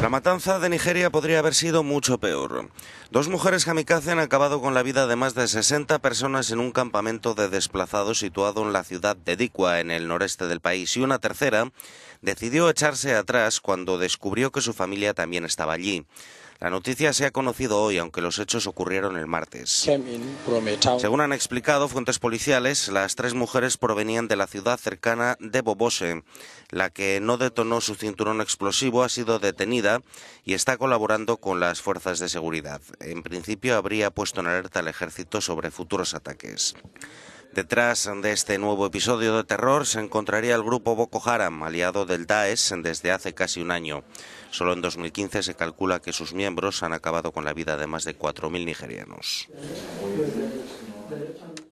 La matanza de Nigeria podría haber sido mucho peor. Dos mujeres kamikaze han acabado con la vida de más de 60 personas en un campamento de desplazados situado en la ciudad de Dikwa, en el noreste del país, y una tercera decidió echarse atrás cuando descubrió que su familia también estaba allí. La noticia se ha conocido hoy, aunque los hechos ocurrieron el martes. Según han explicado fuentes policiales, las tres mujeres provenían de la ciudad cercana de Bobose. La que no detonó su cinturón explosivo ha sido detenida y está colaborando con las fuerzas de seguridad. En principio habría puesto en alerta al ejército sobre futuros ataques. Detrás de este nuevo episodio de terror se encontraría el grupo Boko Haram, aliado del Daesh desde hace casi un año. Solo en 2015 se calcula que sus miembros han acabado con la vida de más de 4.000 nigerianos.